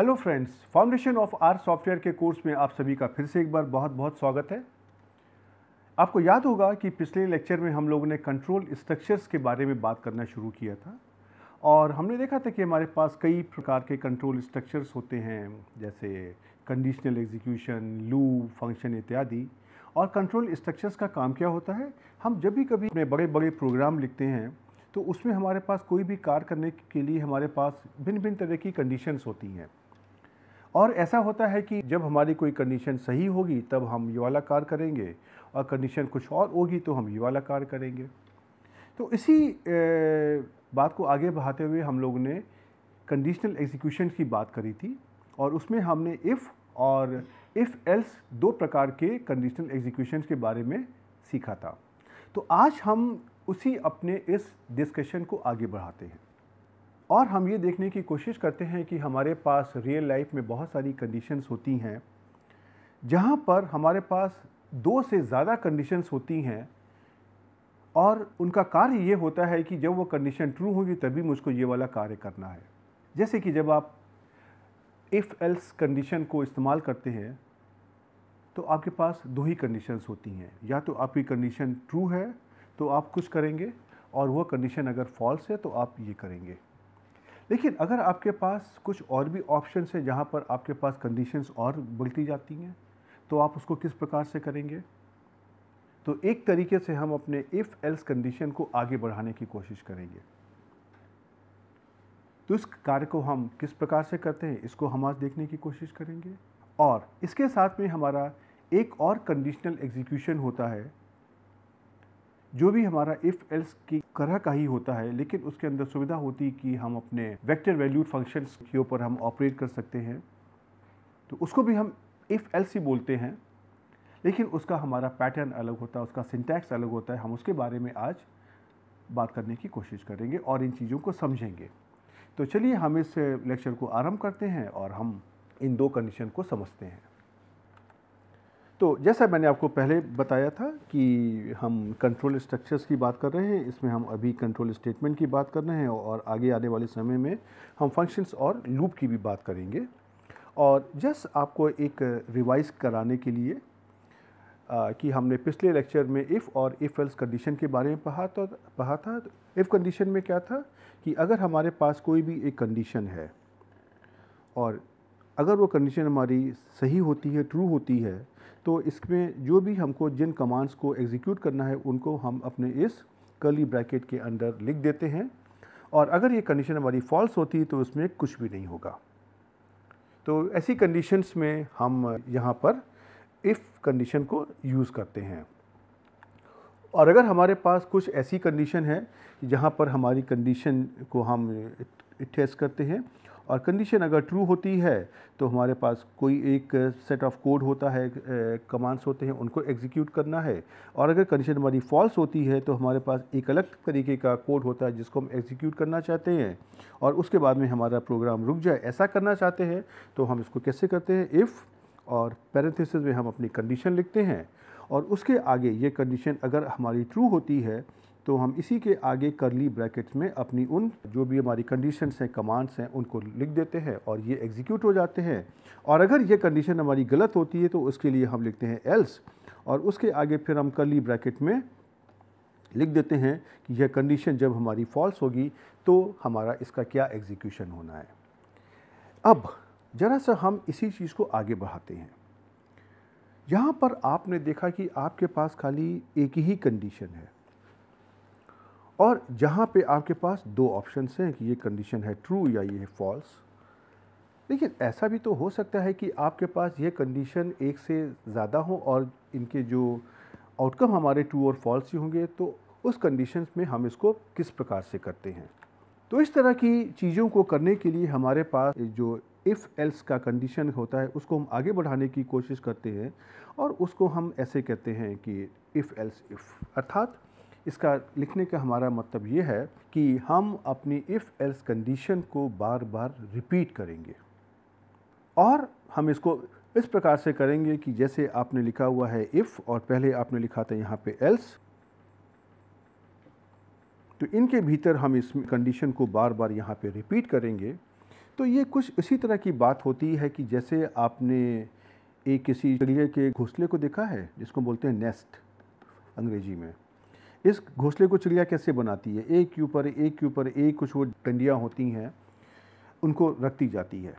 Hello friends foundation of R software के course में आप सभी का फिर से एक बार बहुत बहुत स्वागत है आपको याद होगा कि पिछले लेक्चर में हम लोगों ने कंट्रोल स्ट्रक्चर्स के बारे में बात करना शुरू किया था और हमने देखा था कि हमारे पास कई प्रकार के कंट्रोल स्ट्रक्चर्स होते हैं जैसे कंडीशनल एग्जीक्यूशन लू फंक्शन इत्यादि और कंट्रोल स्ट्रक्चर्स का काम क्या होता है हम जब भी कभी अपने बड़े बड़े प्रोग्राम लिखते हैं तो उसमें हमारे पास कोई भी कार्य करने के लिए हमारे पास भिन्न भिन्न तरह की कंडीशंस होती हैं और ऐसा होता है कि जब हमारी कोई कंडीशन सही होगी तब हम ये वाला कार्य करेंगे और कंडीशन कुछ और होगी तो हम ये वाला कार्य करेंगे तो इसी बात को आगे बढ़ाते हुए हम लोग ने कंडीशनल एग्जीक्यूशन की बात करी थी और उसमें हमने इफ़ और इफ़ एल्स दो प्रकार के कंडीशनल एग्जीक्यूशन के बारे में सीखा था तो आज हम उसी अपने इस डिस्कशन को आगे बढ़ाते हैं और हम ये देखने की कोशिश करते हैं कि हमारे पास रियल लाइफ में बहुत सारी कंडीशंस होती हैं जहाँ पर हमारे पास दो से ज़्यादा कंडीशंस होती हैं और उनका कार्य ये होता है कि जब वो कंडीशन ट्रू होगी तभी मुझको ये वाला कार्य करना है जैसे कि जब आप इफ़ एल्स कंडीशन को इस्तेमाल करते हैं तो आपके पास दो ही कंडीशंस होती हैं या तो आपकी कंडीशन ट्रू है तो आप कुछ करेंगे और वह कंडीशन अगर फॉल्स है तो आप ये करेंगे लेकिन अगर आपके पास कुछ और भी ऑप्शन है जहाँ पर आपके पास कंडीशंस और बढ़ती जाती हैं तो आप उसको किस प्रकार से करेंगे तो एक तरीके से हम अपने इफ़ एल्स कंडीशन को आगे बढ़ाने की कोशिश करेंगे तो इस कार्य को हम किस प्रकार से करते हैं इसको हम आज देखने की कोशिश करेंगे और इसके साथ में हमारा एक और कंडीशनल एग्जीक्यूशन होता है जो भी हमारा इफ़ एल्स की तरह का ही होता है लेकिन उसके अंदर सुविधा होती कि हम अपने वेक्टर वैल्यूड फंक्शंस के ऊपर हम ऑपरेट कर सकते हैं तो उसको भी हम इफ़ एल सी बोलते हैं लेकिन उसका हमारा पैटर्न अलग होता है उसका सिंटैक्स अलग होता है हम उसके बारे में आज बात करने की कोशिश करेंगे और इन चीज़ों को समझेंगे तो चलिए हम इस लेक्चर को आरंभ करते हैं और हम इन दो कंडीशन को समझते हैं तो जैसा मैंने आपको पहले बताया था कि हम कंट्रोल स्ट्रक्चर्स की बात कर रहे हैं इसमें हम अभी कंट्रोल स्टेटमेंट की बात कर रहे हैं और आगे आने वाले समय में हम फंक्शंस और लूप की भी बात करेंगे और जस्ट आपको एक रिवाइज कराने के लिए आ, कि हमने पिछले लेक्चर में इफ़ और इफ़ एल्स कंडीशन के बारे में पढ़ा तो पढ़ा था इफ़ कंडीशन में क्या था कि अगर हमारे पास कोई भी एक कंडीशन है और अगर वो कंडीशन हमारी सही होती है ट्रू होती है तो इसमें जो भी हमको जिन कमांड्स को एग्जीक्यूट करना है उनको हम अपने इस कर्ली ब्रैकेट के अंदर लिख देते हैं और अगर ये कंडीशन हमारी फॉल्स होती तो उसमें कुछ भी नहीं होगा तो ऐसी कंडीशंस में हम यहाँ पर इफ़ कंडीशन को यूज़ करते हैं और अगर हमारे पास कुछ ऐसी कंडीशन है जहाँ पर हमारी कंडीशन को हम टेस्ट करते हैं और कंडीशन अगर ट्रू होती है तो हमारे पास कोई एक सेट ऑफ कोड होता है कमांड्स होते हैं उनको एग्जीक्यूट करना है और अगर कंडीशन हमारी फॉल्स होती है तो हमारे पास एक अलग तरीके का कोड होता है जिसको हम एग्जीक्यूट करना चाहते हैं और उसके बाद में हमारा प्रोग्राम रुक जाए ऐसा करना चाहते हैं तो हम इसको कैसे करते हैं इफ़ और पैरेंथिस में हम अपनी कंडीशन लिखते हैं और उसके आगे ये कंडीशन अगर हमारी ट्रू होती है तो हम इसी के आगे करली ब्रैकेट्स में अपनी उन जो भी हमारी कंडीशंस हैं कमांड्स हैं उनको लिख देते हैं और ये एग्जीक्यूट हो जाते हैं और अगर ये कंडीशन हमारी गलत होती है तो उसके लिए हम लिखते हैं एल्स और उसके आगे फिर हम करली ब्रैकेट में लिख देते हैं कि यह कंडीशन जब हमारी फॉल्स होगी तो हमारा इसका क्या एग्जीक्यूशन होना है अब ज़रा सा हम इसी चीज़ को आगे बढ़ाते हैं यहाँ पर आपने देखा कि आपके पास खाली एक ही कंडीशन है और जहाँ पे आपके पास दो ऑप्शन हैं कि ये कंडीशन है ट्रू या ये है फॉल्स लेकिन ऐसा भी तो हो सकता है कि आपके पास ये कंडीशन एक से ज़्यादा हो और इनके जो आउटकम हमारे ट्रू और फॉल्स ही होंगे तो उस कंडीशन में हम इसको किस प्रकार से करते हैं तो इस तरह की चीज़ों को करने के लिए हमारे पास जो इफ़ एल्स का कंडीशन होता है उसको हम आगे बढ़ाने की कोशिश करते हैं और उसको हम ऐसे कहते हैं कि इफ़ एल्स इफ़ अर्थात इसका लिखने का हमारा मतलब ये है कि हम अपनी इफ़ एल्स कंडीशन को बार बार रिपीट करेंगे और हम इसको इस प्रकार से करेंगे कि जैसे आपने लिखा हुआ है इफ़ और पहले आपने लिखा था यहाँ पे एल्स तो इनके भीतर हम इस कंडीशन को बार बार यहाँ पे रिपीट करेंगे तो ये कुछ इसी तरह की बात होती है कि जैसे आपने एक किसी चिड़िया के घोंसले को देखा है जिसको बोलते हैं नेस्ट अंग्रेजी में इस घोंसले को चिड़िया कैसे बनाती है एक के ऊपर एक के ऊपर एक कुछ वो डंडियाँ होती हैं उनको रखती जाती है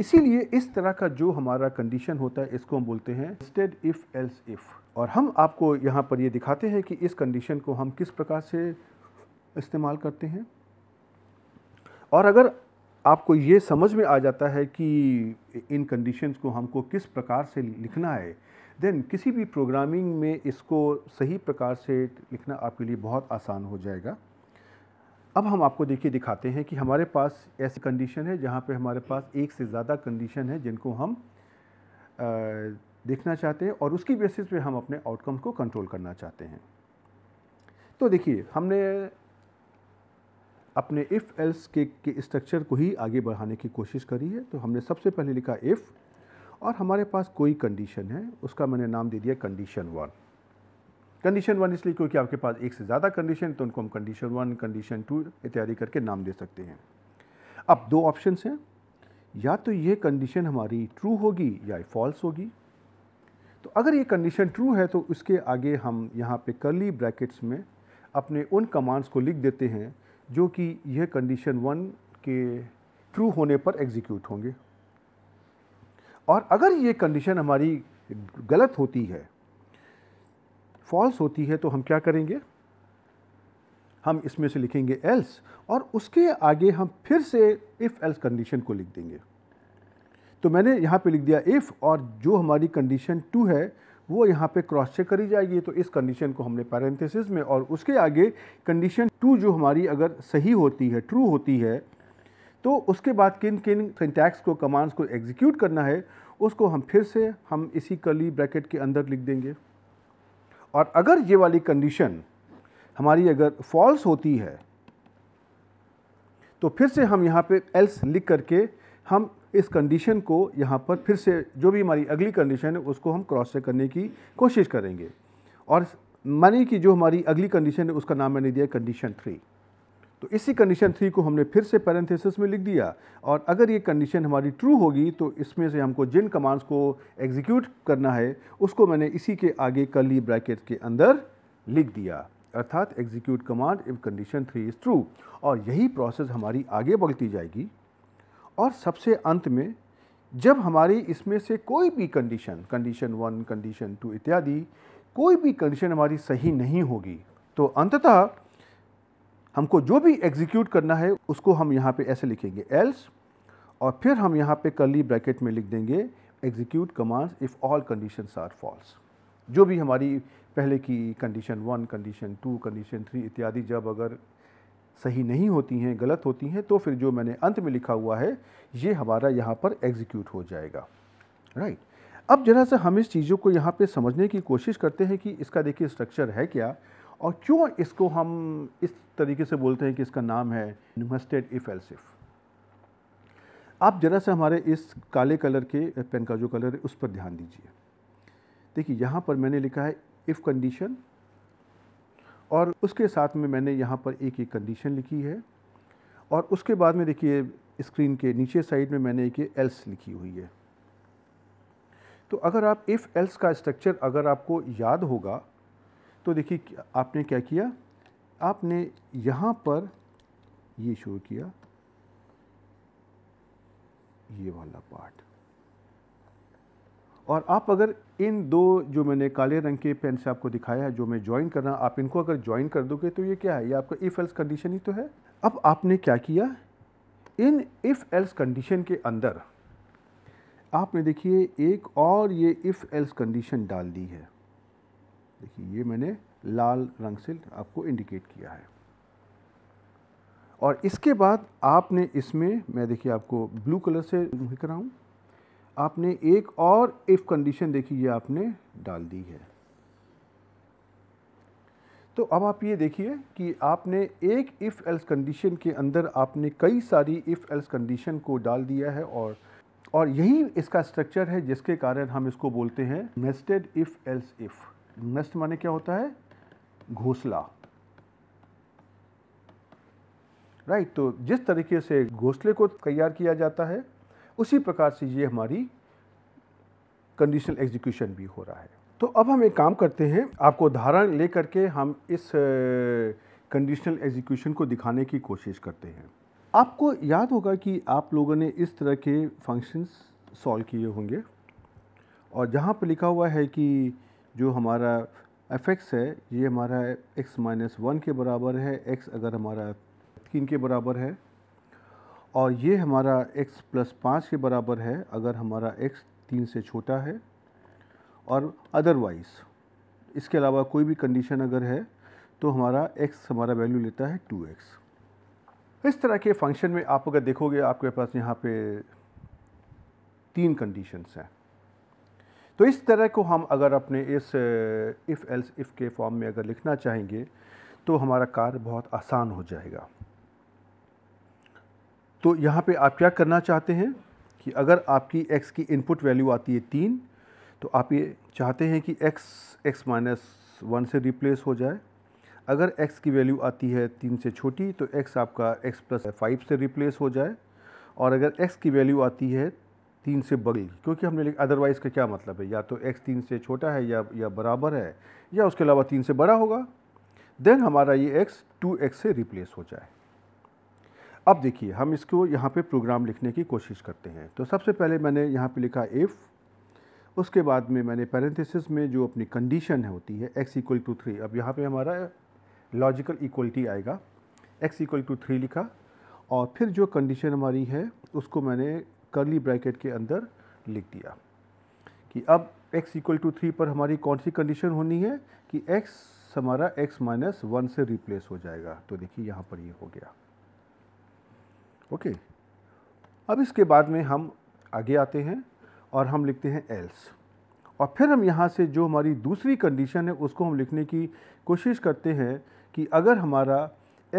इसीलिए इस तरह का जो हमारा कंडीशन होता है इसको हम बोलते हैं स्टेड इफ़ एल्स इफ़ और हम आपको यहाँ पर ये दिखाते हैं कि इस कंडीशन को हम किस प्रकार से इस्तेमाल करते हैं और अगर आपको ये समझ में आ जाता है कि इन कंडीशंस को हमको किस प्रकार से लिखना है देन किसी भी प्रोग्रामिंग में इसको सही प्रकार से लिखना आपके लिए बहुत आसान हो जाएगा अब हम आपको देखिए दिखाते हैं कि हमारे पास ऐसी कंडीशन है जहाँ पे हमारे पास एक से ज़्यादा कंडीशन है जिनको हम आ, देखना चाहते हैं और उसकी बेसिस पे हम अपने आउटकम को कंट्रोल करना चाहते हैं तो देखिए हमने अपने इफ़ एल्स के, के स्ट्रक्चर को ही आगे बढ़ाने की कोशिश करी है तो हमने सबसे पहले लिखा इफ़ और हमारे पास कोई कंडीशन है उसका मैंने नाम दे दिया कंडीशन वन कंडीशन वन इसलिए क्योंकि आपके पास एक से ज़्यादा कंडीशन तो उनको हम कंडीशन वन कंडीशन टू इत्यादि करके नाम दे सकते हैं अब दो ऑप्शन हैं या तो ये कंडीशन हमारी ट्रू होगी या फॉल्स होगी तो अगर ये कंडीशन ट्रू है तो उसके आगे हम यहाँ पे कर्ली ब्रैकेट्स में अपने उन कमांड्स को लिख देते हैं जो कि यह कंडीशन वन के ट्रू होने पर एग्जीक्यूट होंगे और अगर ये कंडीशन हमारी गलत होती है फॉल्स होती है तो हम क्या करेंगे हम इसमें से लिखेंगे एल्स और उसके आगे हम फिर से इफ़ एल्स कंडीशन को लिख देंगे तो मैंने यहाँ पे लिख दिया इफ़ और जो हमारी कंडीशन टू है वो यहाँ पे क्रॉस चेक करी जाएगी तो इस कंडीशन को हमने पैरेंथेसिस में और उसके आगे कंडीशन टू जो हमारी अगर सही होती है ट्रू होती है तो उसके बाद किन किन सिंटैक्स को कमांड्स को एग्जीक्यूट करना है उसको हम फिर से हम इसी कली ब्रैकेट के अंदर लिख देंगे और अगर ये वाली कंडीशन हमारी अगर फॉल्स होती है तो फिर से हम यहाँ पे एल्स लिख करके हम इस कंडीशन को यहाँ पर फिर से जो भी हमारी अगली कंडीशन है उसको हम क्रॉस चेक करने की कोशिश करेंगे और मनी कि जो हमारी अगली कंडीशन है उसका नाम मैंने दिया कंडीशन थ्री तो इसी कंडीशन थ्री को हमने फिर से पैरेंथेसिस में लिख दिया और अगर ये कंडीशन हमारी ट्रू होगी तो इसमें से हमको जिन कमांड्स को एग्जीक्यूट करना है उसको मैंने इसी के आगे कली ब्रैकेट के अंदर लिख दिया अर्थात execute command if condition three is true और यही प्रोसेस हमारी आगे बढ़ती जाएगी और सबसे अंत में जब हमारी इसमें से कोई भी condition condition one condition two इत्यादि कोई भी कंडीशन हमारी सही नहीं होगी तो अंततः हमको जो भी एग्जीक्यूट करना है उसको हम यहाँ पे ऐसे लिखेंगे एल्स और फिर हम यहाँ पे कली ब्रैकेट में लिख देंगे execute commands if all condition are false जो भी हमारी पहले की condition one condition two condition three इत्यादि जब अगर सही नहीं होती हैं गलत होती हैं तो फिर जो मैंने अंत में लिखा हुआ है ये हमारा यहाँ पर एग्जीक्यूट हो जाएगा राइट right. अब जरा सा हम इस चीज़ों को यहाँ पे समझने की कोशिश करते हैं कि इसका देखिए स्ट्रक्चर है क्या और क्यों इसको हम इस तरीके से बोलते हैं कि इसका नाम है न्यूमस्टेड इफेल्सिफ आप ज़रा से हमारे इस काले कलर के पेन का जो कलर है उस पर ध्यान दीजिए देखिए यहाँ पर मैंने लिखा है इफ़ कंडीशन और उसके साथ में मैंने यहाँ पर एक एक कंडीशन लिखी है और उसके बाद में देखिए स्क्रीन के नीचे साइड में मैंने एक एल्स लिखी हुई है तो अगर आप इफ़ एल्स का स्ट्रक्चर अगर आपको याद होगा तो देखिए आपने क्या किया आपने यहाँ पर ये शो किया ये वाला पार्ट और आप अगर इन दो जो मैंने काले रंग के पेन से आपको दिखाया है जो मैं ज्वाइन करना आप इनको अगर ज्वाइन कर दोगे तो ये क्या है ये आपका इफ़ एल्स कंडीशन ही तो है अब आपने क्या किया इन इफ़ एल्स कंडीशन के अंदर आपने देखिए एक और ये इफ़ एल्स कंडीशन डाल दी है देखिए ये मैंने लाल रंग से आपको इंडिकेट किया है और इसके बाद आपने इसमें मैं देखिए आपको ब्लू कलर से लिख रहा हूँ आपने एक और इफ़ कंडीशन देखी ये आपने डाल दी है तो अब आप ये देखिए कि आपने एक इफ़ एल्स कंडीशन के अंदर आपने कई सारी इफ़ एल्स कंडीशन को डाल दिया है और और यही इसका स्ट्रक्चर है जिसके कारण हम इसको बोलते हैं नेस्टेड इफ़ एल्स इफ़ नस्ट माने क्या होता है घोसला राइट right, तो जिस तरीके से घोंसले को तैयार किया जाता है उसी प्रकार से ये हमारी कंडीशनल एग्जीक्यूशन भी हो रहा है तो अब हम एक काम करते हैं आपको उदाहरण ले करके हम इस कंडीशनल एग्जीक्यूशन को दिखाने की कोशिश करते हैं आपको याद होगा कि आप लोगों ने इस तरह के फंक्शंस सॉल्व किए होंगे और जहाँ पर लिखा हुआ है कि जो हमारा एफ एक्स है ये हमारा एक्स माइनस वन के बराबर है एक्स अगर हमारा तीन के बराबर है और ये हमारा एक्स प्लस पाँच के बराबर है अगर हमारा एक्स तीन से छोटा है और अदरवाइज़ इसके अलावा कोई भी कंडीशन अगर है तो हमारा एक्स हमारा वैल्यू लेता है टू एक्स इस तरह के फंक्शन में आप अगर देखोगे आपके पास यहाँ पे तीन कंडीशंस हैं तो इस तरह को हम अगर अपने इस इफ़ एल्स इफ़ के फॉर्म में अगर लिखना चाहेंगे तो हमारा कार्य बहुत आसान हो जाएगा तो यहाँ पे आप क्या करना चाहते हैं कि अगर आपकी एक्स की इनपुट वैल्यू आती है तीन तो आप ये चाहते हैं कि एक्स एक्स माइनस वन से रिप्लेस हो जाए अगर एक्स की वैल्यू आती है तीन से छोटी तो एक्स आपका एक्स प्लस फाइव से रिप्लेस हो जाए और अगर एक्स की वैल्यू आती है तीन से बड़ी क्योंकि हमने लिखा अदरवाइज़ का क्या मतलब है या तो एक्स तीन से छोटा है या या बराबर है या उसके अलावा तीन से बड़ा होगा देन हमारा ये एक्स टू एक्स से रिप्लेस हो जाए अब देखिए हम इसको यहाँ पे प्रोग्राम लिखने की कोशिश करते हैं तो सबसे पहले मैंने यहाँ पे लिखा इफ़ उसके बाद में मैंने पैरेंथिस में जो अपनी कंडीशन है होती है एक्स इक्वल टू थ्री अब यहाँ पे हमारा लॉजिकल इक्वलिटी आएगा एक्स इक्वल टू थ्री लिखा और फिर जो कंडीशन हमारी है उसको मैंने करली ब्रैकेट के अंदर लिख दिया कि अब x इक्वल टू थ्री पर हमारी कौन सी कंडीशन होनी है कि x हमारा x माइनस वन से रिप्लेस हो जाएगा तो देखिए यहाँ पर ये यह हो गया ओके okay. अब इसके बाद में हम आगे आते हैं और हम लिखते हैं एल्स और फिर हम यहाँ से जो हमारी दूसरी कंडीशन है उसको हम लिखने की कोशिश करते हैं कि अगर हमारा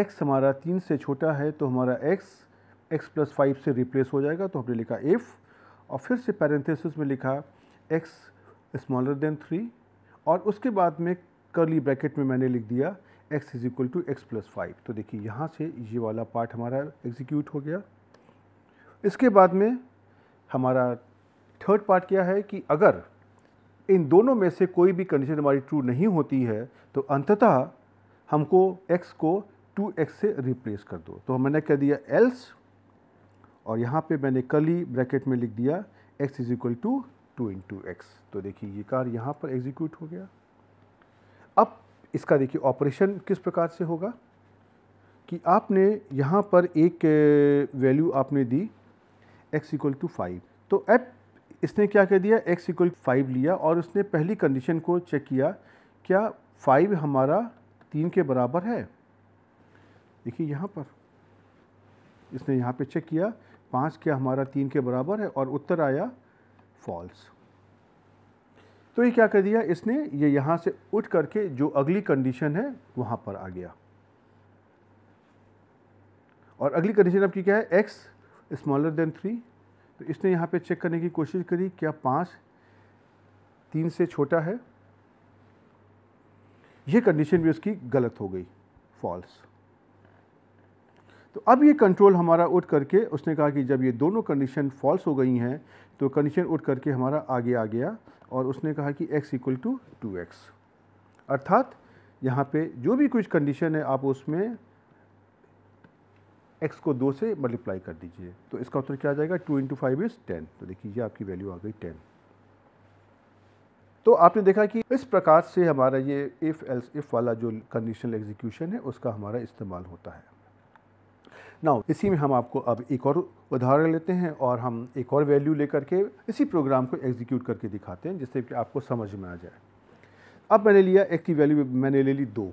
x हमारा तीन से छोटा है तो हमारा x x प्लस फाइव से रिप्लेस हो जाएगा तो हमने लिखा इफ़ और फिर से पैरेंथेसिस में लिखा x स्मॉलर देन थ्री और उसके बाद में करली ब्रैकेट में मैंने लिख दिया x is equal to x plus five तो देखिए यहाँ से ये वाला पार्ट हमारा एग्जीक्यूट हो गया इसके बाद में हमारा थर्ड पार्ट क्या है कि अगर इन दोनों में से कोई भी कंडीशन हमारी ट्रू नहीं होती है तो अंततः हमको x को 2x से रिप्लेस कर दो तो मैंने कह दिया एल्स और यहाँ पे मैंने कली ब्रैकेट में लिख दिया x is equal to two into x तो देखिए ये कार यहाँ पर एग्जीक्यूट हो गया अब इसका देखिए ऑपरेशन किस प्रकार से होगा कि आपने यहाँ पर एक वैल्यू आपने दी x इक्वल टू फाइव तो ऐप इसने क्या कह दिया x इक्वल फाइव लिया और उसने पहली कंडीशन को चेक किया क्या फाइव हमारा तीन के बराबर है देखिए यहाँ पर इसने यहाँ पे चेक किया पाँच क्या हमारा तीन के बराबर है और उत्तर आया फॉल्स तो ये क्या कर दिया इसने ये यहाँ से उठ करके जो अगली कंडीशन है वहाँ पर आ गया और अगली कंडीशन आपकी क्या है एक्स स्मॉलर देन थ्री तो इसने यहाँ पे चेक करने की कोशिश करी क्या पाँच तीन से छोटा है ये कंडीशन भी उसकी गलत हो गई फॉल्स तो अब ये कंट्रोल हमारा उठ करके उसने कहा कि जब ये दोनों कंडीशन फॉल्स हो गई हैं तो कंडीशन उठ करके हमारा आगे आ गया और उसने कहा कि x equal to two x अर्थात यहाँ पे जो भी कुछ कंडीशन है आप उसमें x को दो से मल्टीप्लाई कर दीजिए तो इसका उत्तर क्या आ जाएगा two into five is ten तो देखिए आपकी वैल्यू आ गई टेन तो आपने देखा कि इस प्रकार से हमारा ये इफ़ एल्स इफ़ वाला जो कंडीशनल एग्जीक्यूशन है उसका हमारा इस्तेमाल होता है नाउ इसी में हम आपको अब एक और उदाहरण लेते हैं और हम एक और वैल्यू लेकर के इसी प्रोग्राम को एग्जीक्यूट करके दिखाते हैं जिससे कि आपको समझ में आ जाए अब मैंने लिया एक की वैल्यू मैंने ले ली दो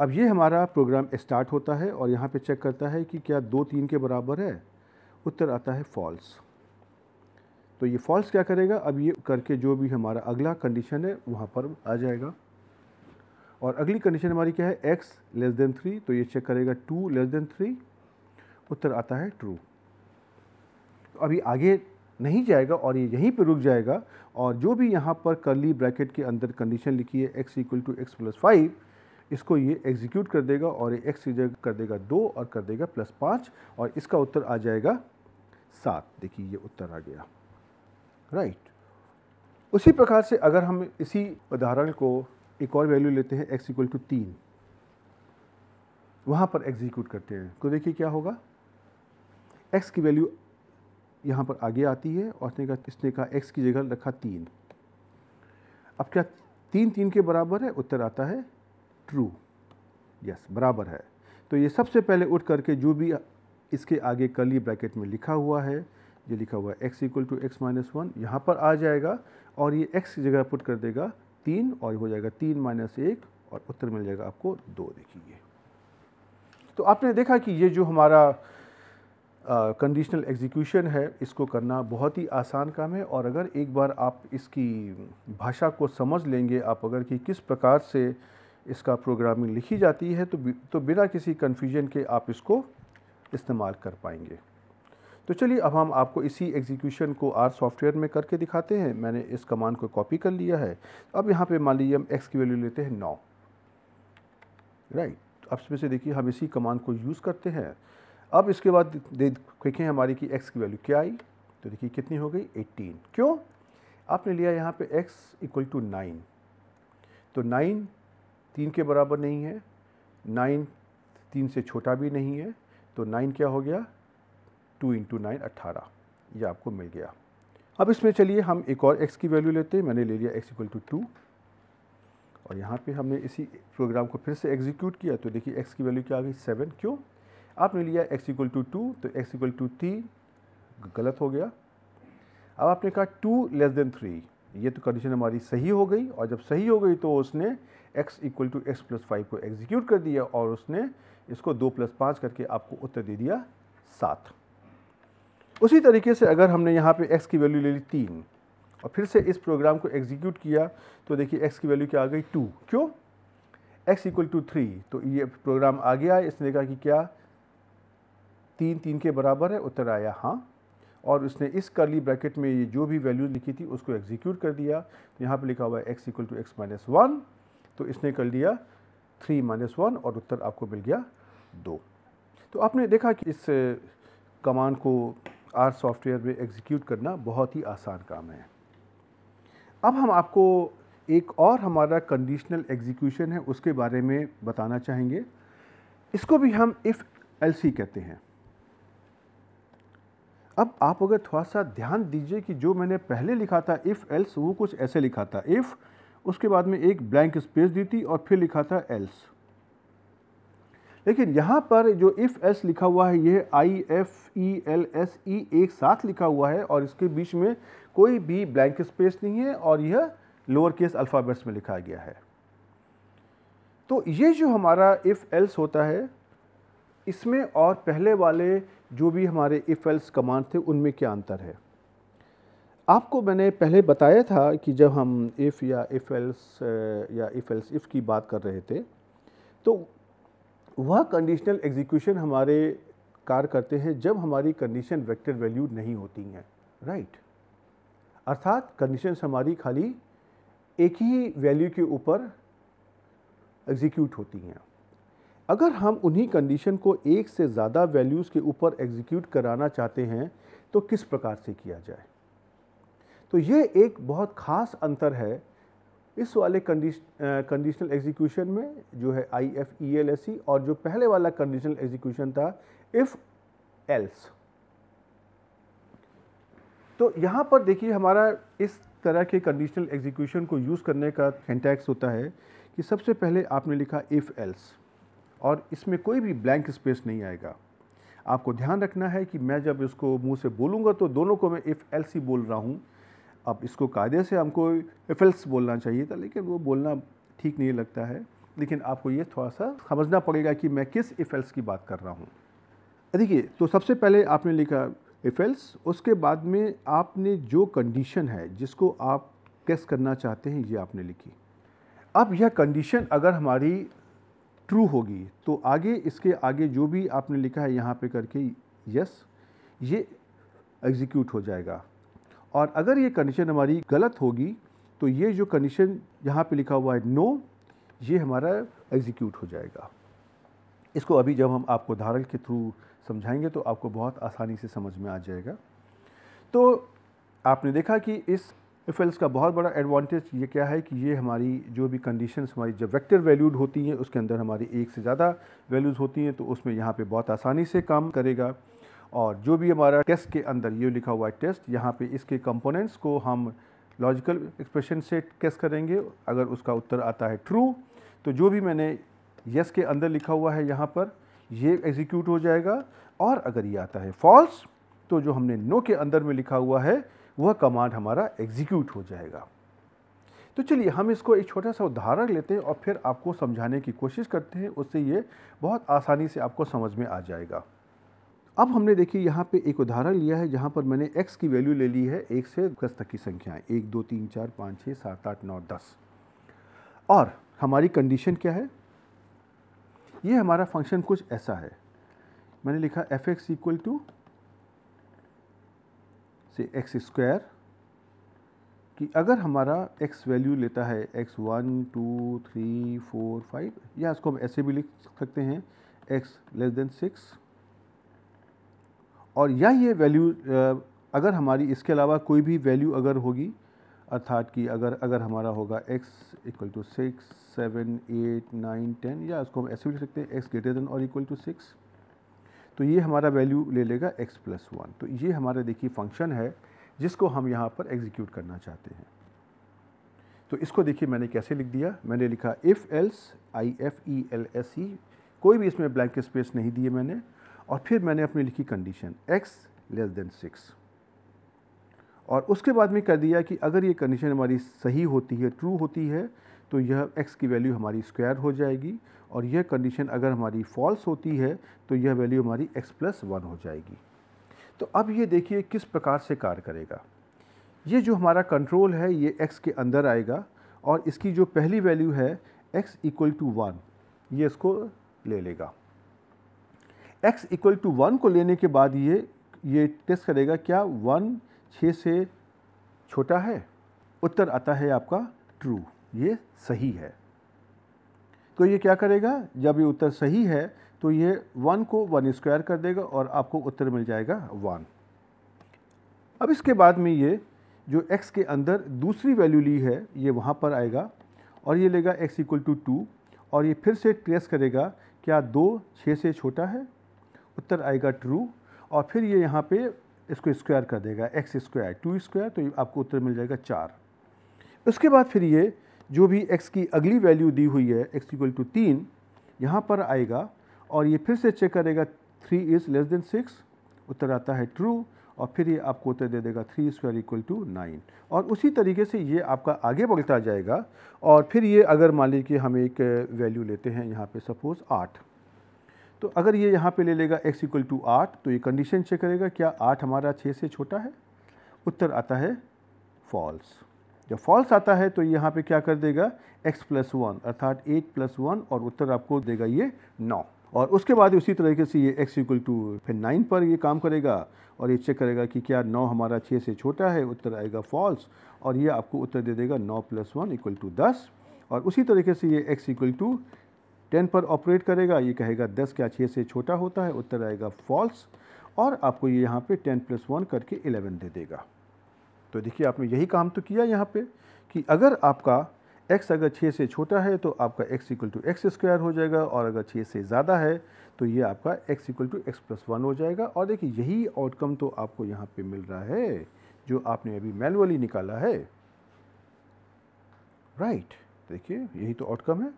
अब ये हमारा प्रोग्राम स्टार्ट होता है और यहाँ पे चेक करता है कि क्या दो तीन के बराबर है उत्तर आता है फॉल्स तो ये फॉल्स क्या करेगा अब ये करके जो भी हमारा अगला कंडीशन है वहाँ पर आ जाएगा और अगली कंडीशन हमारी क्या है एक्स लेस देन थ्री तो ये चेक करेगा टू लेस देन थ्री उत्तर आता है ट्रू तो अभी आगे नहीं जाएगा और ये यहीं पर रुक जाएगा और जो भी यहाँ पर करली ब्रैकेट के अंदर कंडीशन लिखी है x equal to x plus five इसको ये एग्जीक्यूट कर देगा और ये एक्स जगह कर देगा दो और कर देगा प्लस पाँच और इसका उत्तर आ जाएगा सात देखिए ये उत्तर आ गया राइट right. उसी प्रकार से अगर हम इसी उदाहरण को एक और वैल्यू लेते हैं एक्स इक्वल टू तीन वहाँ पर एग्जीक्यूट करते हैं तो देखिए क्या होगा एक्स की वैल्यू यहाँ पर आगे आती है और उसने कहा इसने कहा एक्स की जगह रखा तीन अब क्या तीन तीन के बराबर है उत्तर आता है ट्रू यस बराबर है तो ये सबसे पहले उठ करके जो भी इसके आगे कली ब्रैकेट में लिखा हुआ है ये लिखा हुआ है x equal to x minus one यहाँ पर आ जाएगा और ये एक्स की जगह पुट कर देगा तीन और हो जाएगा तीन माइनस एक और उत्तर मिल जाएगा आपको दो देखिए तो आपने देखा कि ये जो हमारा कंडीशनल एग्जीक्यूशन है इसको करना बहुत ही आसान काम है और अगर एक बार आप इसकी भाषा को समझ लेंगे आप अगर कि किस प्रकार से इसका प्रोग्रामिंग लिखी जाती है तो तो बिना किसी कन्फ्यूजन के आप इसको इस्तेमाल कर पाएंगे तो चलिए अब हम आपको इसी एग्जीक्यूशन को आर सॉफ्टवेयर में करके दिखाते हैं मैंने इस कमांड को कॉपी कर लिया है अब यहाँ पे मान लीजिए हम एक्स की वैल्यू लेते हैं नौ राइट अब इसमें से देखिए हम इसी कमांड को यूज़ करते हैं अब इसके बाद देखें हमारी कि एक्स की वैल्यू क्या आई तो देखिए कितनी हो गई 18 क्यों आपने लिया यहाँ पे एक्स इक्वल टू नाइन तो नाइन तीन के बराबर नहीं है नाइन तीन से छोटा भी नहीं है तो नाइन क्या हो गया टू इंटू नाइन अट्ठारह यह आपको मिल गया अब इसमें चलिए हम एक और एक्स की वैल्यू लेते हैं मैंने ले लिया एक्स इक्वल टू टू और यहाँ पे हमने इसी प्रोग्राम को फिर से एग्जीक्यूट किया तो देखिए एक्स की वैल्यू क्या आ गई सेवन क्यों आपने लिया x इक्वल टू टू तो x इक्वल टू थ्री गलत हो गया अब आपने कहा टू लेस देन थ्री ये तो कंडीशन हमारी सही हो गई और जब सही हो गई तो उसने x equal to x plus five को एग्जीक्यूट कर दिया और उसने इसको दो प्लस पाँच करके आपको उत्तर दे दिया सात उसी तरीके से अगर हमने यहाँ पे x की वैल्यू ले ली तीन और फिर से इस प्रोग्राम को एग्जीक्यूट किया तो देखिए x की वैल्यू क्या आ गई टू क्यों x इक्वल टू थ्री तो ये प्रोग्राम आ गया इसने कहा कि क्या तीन तीन के बराबर है उत्तर आया हाँ और उसने इस करली ब्रैकेट में ये जो भी वैल्यू लिखी थी उसको एग्जीक्यूट कर दिया तो यहाँ पर लिखा हुआ है x equal to x minus one तो इसने कर लिया थ्री माइनस वन और उत्तर आपको मिल गया दो तो आपने देखा कि इस कमांड को आर सॉफ्टवेयर में एग्जीक्यूट करना बहुत ही आसान काम है अब हम आपको एक और हमारा कंडीशनल एग्जीक्यूशन है उसके बारे में बताना चाहेंगे इसको भी हम इफ़ एल कहते हैं अब आप अगर थोड़ा सा ध्यान दीजिए कि जो मैंने पहले लिखा था इफ़ एल्स वो कुछ ऐसे लिखा था इफ़ उसके बाद में एक ब्लैंक स्पेस दी थी और फिर लिखा था एल्स लेकिन यहाँ पर जो इफ़ एस लिखा हुआ है यह I F E L S E एक साथ लिखा हुआ है और इसके बीच में कोई भी ब्लैंक स्पेस नहीं है और यह लोअर केस अल्फ़ाबेट्स में लिखा गया है तो ये जो हमारा इफ़ एल्स होता है इसमें और पहले वाले जो भी हमारे इफ़ एल्स कमांड थे उनमें क्या अंतर है आपको मैंने पहले बताया था कि जब हम इफ़ या इफ़ एल्स या इफ़ एल्स इफ़ की बात कर रहे थे तो वह कंडीशनल एग्जीक्यूशन हमारे कार्य करते हैं जब हमारी कंडीशन वेक्टर वैल्यू नहीं होती हैं राइट अर्थात कंडीशन हमारी खाली एक ही वैल्यू के ऊपर एग्जीक्यूट होती हैं अगर हम उन्हीं कंडीशन को एक से ज़्यादा वैल्यूज़ के ऊपर एग्जीक्यूट कराना चाहते हैं तो किस प्रकार से किया जाए तो ये एक बहुत ख़ास अंतर है इस वाले कंडीशनल एग्जीक्यूशन में जो है I F E L S C और जो पहले वाला कंडीशनल एग्जीक्यूशन था इफ़ एल्स तो यहाँ पर देखिए हमारा इस तरह के कंडीशनल एग्जीक्यूशन को यूज़ करने का सेंटैक्स होता है कि सबसे पहले आपने लिखा इफ़ एल्स और इसमें कोई भी ब्लैंक स्पेस नहीं आएगा आपको ध्यान रखना है कि मैं जब इसको मुंह से बोलूँगा तो दोनों को मैं इफ़ एल सी बोल रहा हूँ अब इसको कायदे से हमको इफ़ एल्स बोलना चाहिए था लेकिन वो बोलना ठीक नहीं लगता है लेकिन आपको ये थोड़ा सा समझना पड़ेगा कि मैं किस इफ़ एल्स की बात कर रहा हूँ देखिए तो सबसे पहले आपने लिखा इफ़ एल्स उसके बाद में आपने जो कंडीशन है जिसको आप टेस्ट करना चाहते हैं ये आपने लिखी अब यह कंडीशन अगर हमारी ट्रू होगी तो आगे इसके आगे जो भी आपने लिखा है यहाँ पे करके यस ये एग्जीक्यूट हो जाएगा और अगर ये कंडीशन हमारी गलत होगी तो ये जो कंडीशन यहाँ पे लिखा हुआ है नो ये हमारा एग्जीक्यूट हो जाएगा इसको अभी जब हम आपको धारण के थ्रू समझाएंगे तो आपको बहुत आसानी से समझ में आ जाएगा तो आपने देखा कि इस एफ एल्स का बहुत बड़ा एडवांटेज ये क्या है कि ये हमारी जो भी कंडीशन हमारी जब वेक्टर वैल्यूड होती हैं उसके अंदर हमारी एक से ज़्यादा वैल्यूज़ होती हैं तो उसमें यहाँ पे बहुत आसानी से काम करेगा और जो भी हमारा टेस्ट के अंदर ये लिखा हुआ है टेस्ट यहाँ पे इसके कंपोनेंट्स को हम लॉजिकल एक्सप्रेशन से टेस्ट करेंगे अगर उसका उत्तर आता है ट्रू तो जो भी मैंने यस के अंदर लिखा हुआ है यहाँ पर ये एग्जीक्यूट हो जाएगा और अगर ये आता है फॉल्स तो जो हमने नो के अंदर में लिखा हुआ है वह कमांड हमारा एग्जीक्यूट हो जाएगा तो चलिए हम इसको एक छोटा सा उदाहरण लेते हैं और फिर आपको समझाने की कोशिश करते हैं उससे ये बहुत आसानी से आपको समझ में आ जाएगा अब हमने देखिए यहाँ पे एक उदाहरण लिया है जहाँ पर मैंने x की वैल्यू ले ली है एक से दस तक की संख्याएं एक दो तीन चार पाँच छः सात आठ नौ दस और हमारी कंडीशन क्या है ये हमारा फंक्शन कुछ ऐसा है मैंने लिखा एफ एक्स इक्वल टू से एक्स स्क्वायर कि अगर हमारा एक्स वैल्यू लेता है x one two three four five या इसको हम ऐसे भी लिख सकते हैं एक्स लेस देन सिक्स और या ये वैल्यू अगर हमारी इसके अलावा कोई भी वैल्यू अगर होगी अर्थात कि अगर अगर हमारा होगा x equal to six seven eight nine ten या इसको हम ऐसे भी लिख सकते हैं x ग्रेटर देन और इक्वल टू सिक्स तो ये हमारा वैल्यू ले लेगा x प्लस वन तो ये हमारा देखिए फंक्शन है जिसको हम यहाँ पर एग्जीक्यूट करना चाहते हैं तो इसको देखिए मैंने कैसे लिख दिया मैंने लिखा if else I F E L S E कोई भी इसमें ब्लैंक स्पेस नहीं दिए मैंने और फिर मैंने अपनी लिखी condition x less than six और उसके बाद में कर दिया कि अगर ये कंडीशन हमारी सही होती है ट्रू होती है तो यह x की वैल्यू हमारी स्क्वायर हो जाएगी और यह कंडीशन अगर हमारी फॉल्स होती है तो यह वैल्यू हमारी x प्लस वन हो जाएगी तो अब ये देखिए किस प्रकार से कार्य करेगा ये जो हमारा कंट्रोल है ये x के अंदर आएगा और इसकी जो पहली वैल्यू है x इक्वल टू वन ये इसको ले लेगा x इक्वल टू वन को लेने के बाद ये ये टेस्ट करेगा क्या वन छः से छोटा है उत्तर आता है आपका ट्रू ये सही है तो ये क्या करेगा जब ये उत्तर सही है तो ये वन को वन स्क्वायर कर देगा और आपको उत्तर मिल जाएगा वन अब इसके बाद में ये जो x के अंदर दूसरी वैल्यू ली है ये वहाँ पर आएगा और ये लेगा x इक्वल टू टू और ये फिर से ट्रेस करेगा क्या दो छः से छोटा है उत्तर आएगा ट्रू और फिर ये यहाँ पे इसको स्क्वायर कर देगा एक्स स्क्वायर टू स्क्वायर तो आपको उत्तर मिल जाएगा चार उसके बाद फिर ये जो भी x की अगली वैल्यू दी हुई है x इक्वल टू तीन यहाँ पर आएगा और ये फिर से चेक करेगा three is less than six उत्तर आता है ट्रू और फिर ये आपको उत्तर दे देगा three square equal to nine और उसी तरीके से ये आपका आगे बढ़ता जाएगा और फिर ये अगर मान लीजिए हम एक वैल्यू लेते हैं यहाँ पे सपोज़ आठ तो अगर ये यहाँ पे ले लेगा एक्स इक्वल टू आठ तो ये कंडीशन चेक करेगा क्या आठ हमारा छः से छोटा है उत्तर आता है फॉल्स जब फॉल्स आता है तो यहाँ पे क्या कर देगा x प्लस वन अर्थात एट प्लस वन और उत्तर आपको देगा ये नौ और उसके बाद उसी तरीके से ये x इक्वल टू फिर नाइन पर ये काम करेगा और ये चेक करेगा कि क्या नौ हमारा छः से छोटा है उत्तर आएगा फॉल्स और ये आपको उत्तर दे देगा नौ प्लस वन इक्वल टू दस और उसी तरीके से ये x इक्वल टू टेन पर ऑपरेट करेगा ये कहेगा दस क्या छः से छोटा होता है उत्तर आएगा फॉल्स और आपको ये यहाँ पर टेन प्लस वन करके इलेवन दे देगा तो देखिए आपने यही काम तो किया यहाँ पे कि अगर आपका x अगर 6 से छोटा है तो आपका x equal to x square हो जाएगा और अगर 6 से ज़्यादा है तो ये आपका x equal to x plus one हो जाएगा और देखिए यही आउटकम तो आपको यहाँ पे मिल रहा है जो आपने अभी मैनुअली निकाला है राइट देखिए यही तो आउटकम है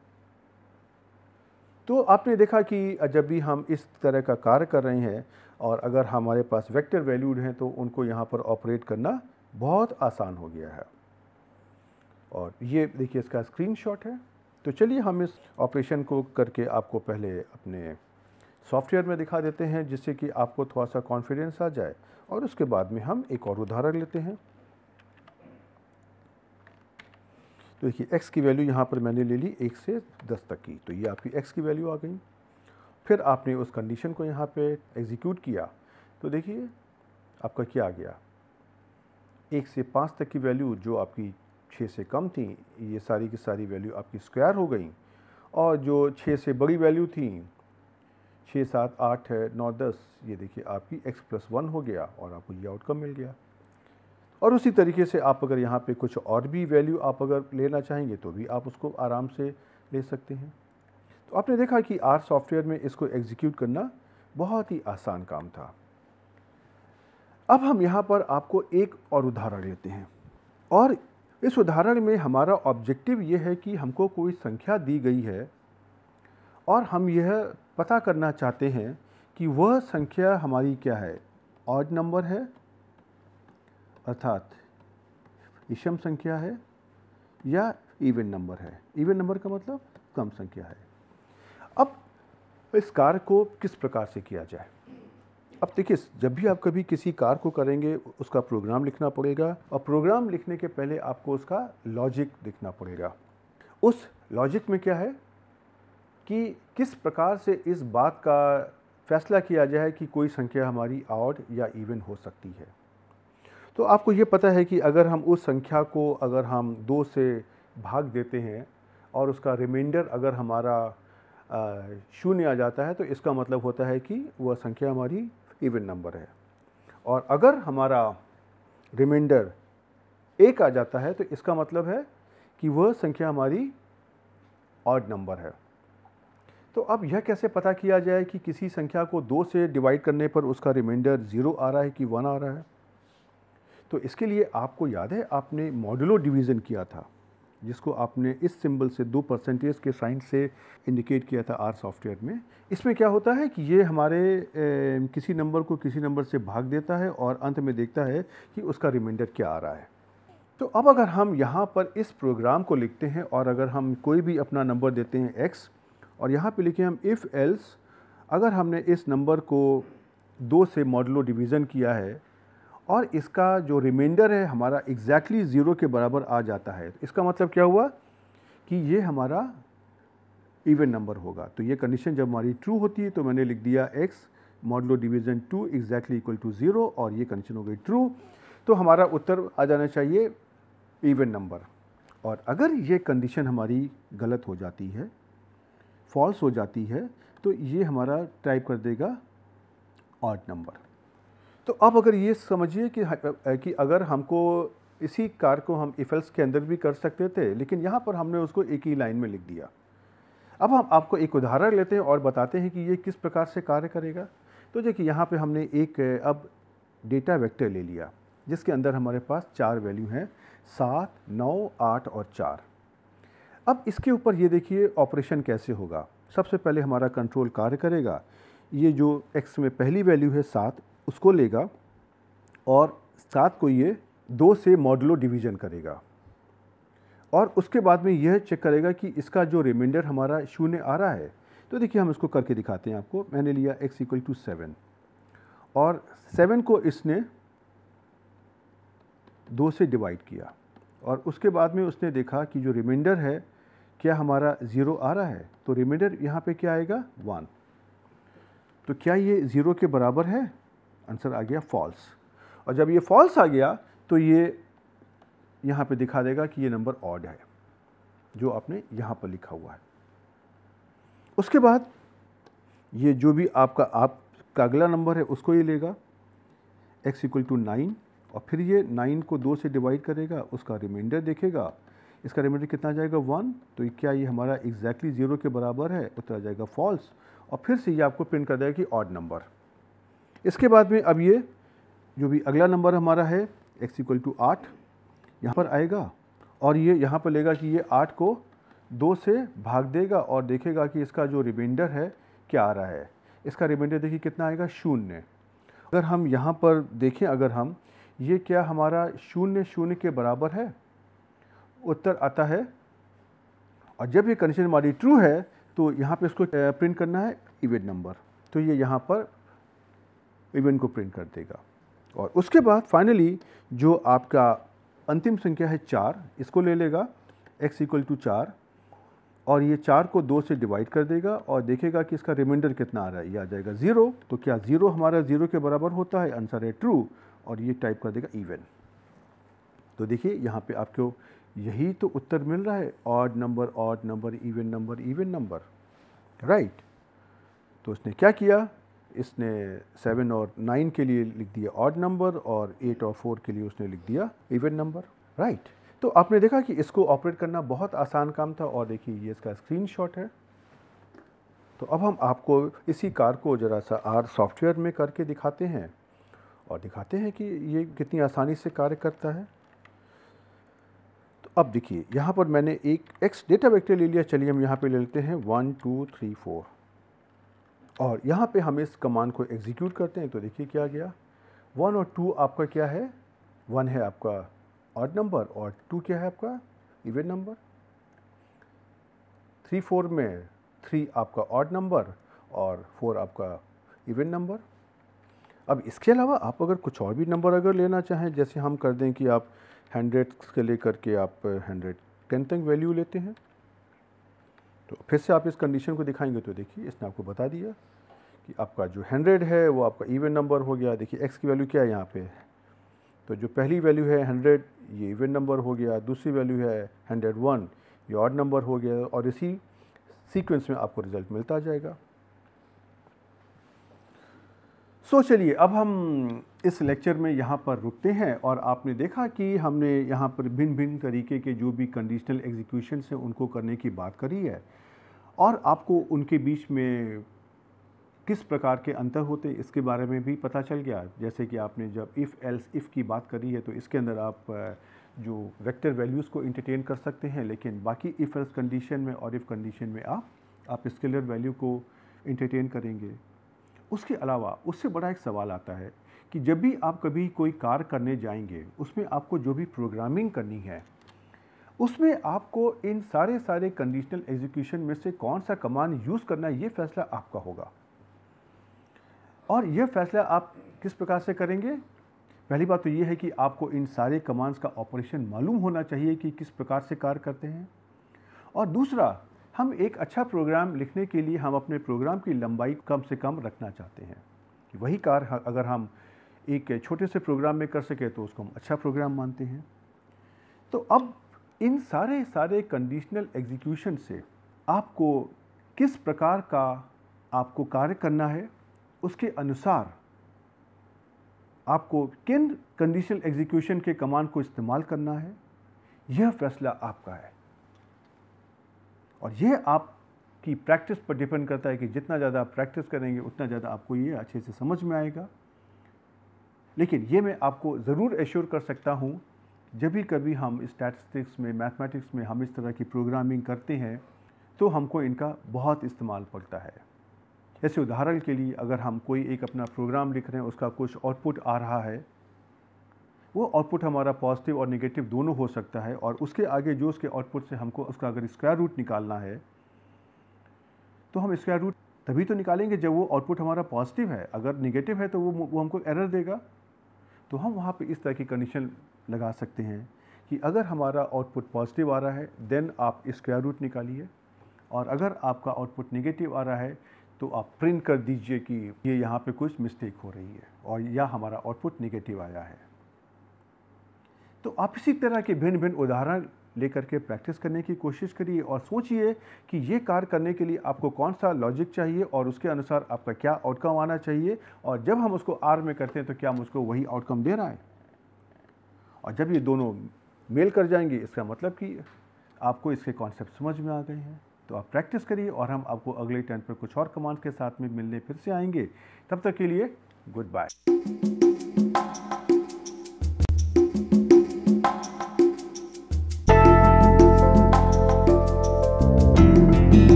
तो आपने देखा कि जब भी हम इस तरह का कार्य कर रहे हैं और अगर हमारे पास वेक्टर वैल्यूड हैं तो उनको यहाँ पर ऑपरेट करना बहुत आसान हो गया है और ये देखिए इसका स्क्रीनशॉट है तो चलिए हम इस ऑपरेशन को करके आपको पहले अपने सॉफ्टवेयर में दिखा देते हैं जिससे कि आपको थोड़ा सा कॉन्फिडेंस आ जाए और उसके बाद में हम एक और उदाहरण लेते हैं तो देखिए x की वैल्यू यहाँ पर मैंने ले ली एक से दस तक की तो ये आपकी x की वैल्यू आ गई फिर आपने उस कंडीशन को यहाँ पे एग्जीक्यूट किया तो देखिए आपका क्या आ गया एक से पाँच तक की वैल्यू जो आपकी छः से कम थी ये सारी की सारी वैल्यू आपकी स्क्वायर हो गई और जो छः से बड़ी वैल्यू थी छः सात आठ है नौ दस ये देखिए आपकी एक्स प्लस वन हो गया और आपको ये आउटकम मिल गया और उसी तरीके से आप अगर यहाँ पे कुछ और भी वैल्यू आप अगर लेना चाहेंगे तो भी आप उसको आराम से ले सकते हैं तो आपने देखा कि आर सॉफ्टवेयर में इसको एग्जीक्यूट करना बहुत ही आसान काम था अब हम यहाँ पर आपको एक और उदाहरण लेते हैं और इस उदाहरण में हमारा ऑब्जेक्टिव ये है कि हमको कोई संख्या दी गई है और हम यह पता करना चाहते हैं कि वह संख्या हमारी क्या है ऑड नंबर है अर्थात विषम संख्या है या इवन नंबर है इवन नंबर का मतलब कम संख्या है अब इस कार्य को किस प्रकार से किया जाए अब देखिए जब भी आप कभी किसी कार को करेंगे उसका प्रोग्राम लिखना पड़ेगा और प्रोग्राम लिखने के पहले आपको उसका लॉजिक देखना पड़ेगा उस लॉजिक में क्या है कि किस प्रकार से इस बात का फैसला किया जाए कि कोई संख्या हमारी आउट या इवन हो सकती है तो आपको ये पता है कि अगर हम उस संख्या को अगर हम दो से भाग देते हैं और उसका रिमाइंडर अगर हमारा शून्य आ जाता है तो इसका मतलब होता है कि वह संख्या हमारी इवन नंबर है और अगर हमारा रिमाइंडर एक आ जाता है तो इसका मतलब है कि वह संख्या हमारी ऑड नंबर है तो अब यह कैसे पता किया जाए कि किसी संख्या को दो से डिवाइड करने पर उसका रिमाइंडर ज़ीरो आ रहा है कि वन आ रहा है तो इसके लिए आपको याद है आपने मॉडुलो डिवीज़न किया था जिसको आपने इस सिंबल से दो परसेंटेज के साइन से इंडिकेट किया था आर सॉफ्टवेयर में इसमें क्या होता है कि ये हमारे ए, किसी नंबर को किसी नंबर से भाग देता है और अंत में देखता है कि उसका रिमाइंडर क्या आ रहा है तो अब अगर हम यहाँ पर इस प्रोग्राम को लिखते हैं और अगर हम कोई भी अपना नंबर देते हैं एक्स और यहाँ पर लिखें हम इफ़ एल्स अगर हमने इस नंबर को दो से मॉडलो डिवीज़न किया है और इसका जो रिमाइंडर है हमारा एग्जैक्टली exactly ज़ीरो के बराबर आ जाता है इसका मतलब क्या हुआ कि ये हमारा इवन नंबर होगा तो ये कंडीशन जब हमारी ट्रू होती है तो मैंने लिख दिया x modulo division two exactly equal to zero और ये कंडीशन हो गई ट्रू तो हमारा उत्तर आ जाना चाहिए इवन नंबर और अगर ये कंडीशन हमारी गलत हो जाती है फॉल्स हो जाती है तो ये हमारा टाइप कर देगा ऑड नंबर तो अब अगर ये समझिए कि कि अगर हमको इसी कार को हम इफ़ेल्स के अंदर भी कर सकते थे लेकिन यहाँ पर हमने उसको एक ही लाइन में लिख दिया अब हम आपको एक उदाहरण लेते हैं और बताते हैं कि ये किस प्रकार से कार्य करेगा तो देखिए यहाँ पे हमने एक अब डेटा वेक्टर ले लिया जिसके अंदर हमारे पास चार वैल्यू हैं सात नौ आठ और चार अब इसके ऊपर ये देखिए ऑपरेशन कैसे होगा सबसे पहले हमारा कंट्रोल कार्य करेगा ये जो एक्स में पहली वैल्यू है सात उसको लेगा और सात को ये दो से मॉडलो डिवीज़न करेगा और उसके बाद में यह चेक करेगा कि इसका जो रिमाइंडर हमारा शून्य आ रहा है तो देखिए हम इसको करके दिखाते हैं आपको मैंने लिया x इक्वल टू सेवन और सेवन को इसने दो से डिवाइड किया और उसके बाद में उसने देखा कि जो रिमाइंडर है क्या हमारा ज़ीरो आ रहा है तो रिमाइंडर यहाँ पे क्या आएगा वन तो क्या ये ज़ीरो के बराबर है आंसर आ गया फॉल्स और जब ये फॉल्स आ गया तो ये यहाँ पे दिखा देगा कि ये नंबर ऑड है जो आपने यहाँ पर लिखा हुआ है उसके बाद ये जो भी आपका आपका अगला नंबर है उसको ये लेगा x इक्वल टू नाइन और फिर ये नाइन को दो से डिवाइड करेगा उसका रिमाइंडर देखेगा इसका रिमाइंडर कितना जाएगा वन तो क्या ये हमारा एग्जैक्टली exactly ज़ीरो के बराबर है उतना जाएगा फॉल्स और फिर से ये आपको प्रिंट कर देगा कि ऑड नंबर इसके बाद में अब ये जो भी अगला नंबर हमारा है x इक्वल टू आठ यहाँ पर आएगा और ये यहाँ पर लेगा कि ये आठ को दो से भाग देगा और देखेगा कि इसका जो रिमाइंडर है क्या आ रहा है इसका रिमाइंडर देखिए कितना आएगा शून्य अगर हम यहाँ पर देखें अगर हम ये क्या हमारा शून्य शून्य के बराबर है उत्तर आता है और जब ये कंडीशन हमारी ट्रू है तो यहाँ पे इसको प्रिंट करना है इवेंट नंबर तो ये यहाँ पर इवेंट को प्रिंट कर देगा और उसके बाद फाइनली जो आपका अंतिम संख्या है चार इसको ले लेगा एक्स इक्वल टू चार और ये चार को दो से डिवाइड कर देगा और देखेगा कि इसका रिमाइंडर कितना आ रहा है ये आ जाएगा ज़ीरो तो क्या ज़ीरो हमारा ज़ीरो के बराबर होता है आंसर है ट्रू और ये टाइप कर देगा इवन तो देखिए यहाँ पे आपको यही तो उत्तर मिल रहा है odd number odd number even number even number right तो उसने क्या किया इसने सेवन और नाइन के लिए लिख दिया ऑड नंबर और एट और फोर के लिए उसने लिख दिया इवेंट नंबर राइट तो आपने देखा कि इसको ऑपरेट करना बहुत आसान काम था और देखिए ये इसका स्क्रीन है तो अब हम आपको इसी कार को ज़रा सा आर सॉफ्टवेयर में करके दिखाते हैं और दिखाते हैं कि ये कितनी आसानी से कार्य करता है तो अब देखिए यहाँ पर मैंने एक एक्स डेटा वेक्टर ले लिया चलिए हम यहाँ पे ले लेते हैं वन टू थ्री फोर और यहाँ पे हम इस कमांड को एग्जीक्यूट करते हैं तो देखिए क्या गया वन और टू आपका क्या है वन है आपका ऑड नंबर और टू क्या है आपका इवेंट नंबर थ्री फोर में थ्री आपका ऑड नंबर और फोर आपका इवेंट नंबर अब इसके अलावा आप अगर कुछ और भी नंबर अगर लेना चाहें जैसे हम कर दें कि आप हंड्रेड के लेकर के आप हंड्रेड टेन तक वैल्यू लेते हैं तो फिर से आप इस कंडीशन को दिखाएंगे तो देखिए इसने आपको बता दिया कि आपका जो हंड्रेड है वो आपका इवन नंबर हो गया देखिए एक्स की वैल्यू क्या है यहाँ पे तो जो पहली वैल्यू है हंड्रेड ये इवन नंबर हो गया दूसरी वैल्यू है हंड्रेड वन ये ऑड नंबर हो गया और इसी सीक्वेंस में आपको रिज़ल्ट मिलता जाएगा सो so, चलिए अब हम इस लेक्चर में यहाँ पर रुकते हैं और आपने देखा कि हमने यहाँ पर भिन्न भिन्न तरीके के जो भी कंडीशनल एग्जीक्यूशन हैं उनको करने की बात करी है और आपको उनके बीच में किस प्रकार के अंतर होते इसके बारे में भी पता चल गया जैसे कि आपने जब इफ़ एल्स इफ़ की बात करी है तो इसके अंदर आप जो वेक्टर वैल्यूज़ को इंटरटेन कर सकते हैं लेकिन बाकी इफ़ एल्स कंडीशन में और इफ़ कंडीशन में आप आप स्केलर वैल्यू को इंटरटेन करेंगे उसके अलावा उससे बड़ा एक सवाल आता है कि जब भी आप कभी कोई कार करने जाएंगे उसमें आपको जो भी प्रोग्रामिंग करनी है उसमें आपको इन सारे सारे कंडीशनल एग्जीक्यूशन में से कौन सा कमांड यूज़ करना है ये फैसला आपका होगा और यह फैसला आप किस प्रकार से करेंगे पहली बात तो ये है कि आपको इन सारे कमांड्स का ऑपरेशन मालूम होना चाहिए कि किस प्रकार से कार्य करते हैं और दूसरा हम एक अच्छा प्रोग्राम लिखने के लिए हम अपने प्रोग्राम की लंबाई कम से कम रखना चाहते हैं वही कार्य अगर हम एक छोटे से प्रोग्राम में कर सके तो उसको हम अच्छा प्रोग्राम मानते हैं तो अब इन सारे सारे कंडीशनल एग्जीक्यूशन से आपको किस प्रकार का आपको कार्य करना है उसके अनुसार आपको किन कंडीशनल एग्जीक्यूशन के कमांड को इस्तेमाल करना है यह फैसला आपका है और ये आपकी प्रैक्टिस पर डिपेंड करता है कि जितना ज़्यादा आप प्रैक्टिस करेंगे उतना ज़्यादा आपको ये अच्छे से समझ में आएगा लेकिन ये मैं आपको ज़रूर एश्योर कर सकता हूँ जब भी कभी हम स्टैटिस्टिक्स में मैथमेटिक्स में हम इस तरह की प्रोग्रामिंग करते हैं तो हमको इनका बहुत इस्तेमाल पड़ता है ऐसे उदाहरण के लिए अगर हम कोई एक अपना प्रोग्राम लिख रहे हैं उसका कुछ आउटपुट आ रहा है वो आउटपुट हमारा पॉजिटिव और निगेटिव दोनों हो सकता है और उसके आगे जो उसके आउटपुट से हमको उसका अगर स्क्वायर रूट निकालना है तो हम स्क्वायर रूट तभी तो निकालेंगे जब वो आउटपुट हमारा पॉजिटिव है अगर निगेटिव है तो वो वो हमको एरर देगा तो हम वहाँ पे इस तरह की कंडीशन लगा सकते हैं कि अगर हमारा आउटपुट पॉजिटिव आ रहा है देन आप स्क्वायर रूट निकालिए और अगर आपका आउटपुट निगेटिव आ रहा है तो आप प्रिंट कर दीजिए कि ये यहाँ पे कुछ मिस्टेक हो रही है और या हमारा आउटपुट निगेटिव आया है तो आप इसी तरह के भिन्न भिन्न उदाहरण लेकर के प्रैक्टिस करने की कोशिश करिए और सोचिए कि ये कार्य करने के लिए आपको कौन सा लॉजिक चाहिए और उसके अनुसार आपका क्या आउटकम आना चाहिए और जब हम उसको आर में करते हैं तो क्या हम उसको वही आउटकम दे रहा है और जब ये दोनों मेल कर जाएंगे इसका मतलब कि आपको इसके कॉन्सेप्ट समझ में आ गए हैं तो आप प्रैक्टिस करिए और हम आपको अगले टर्न पर कुछ और कमांड्स के साथ में मिलने फिर से आएंगे तब तक के लिए गुड बाय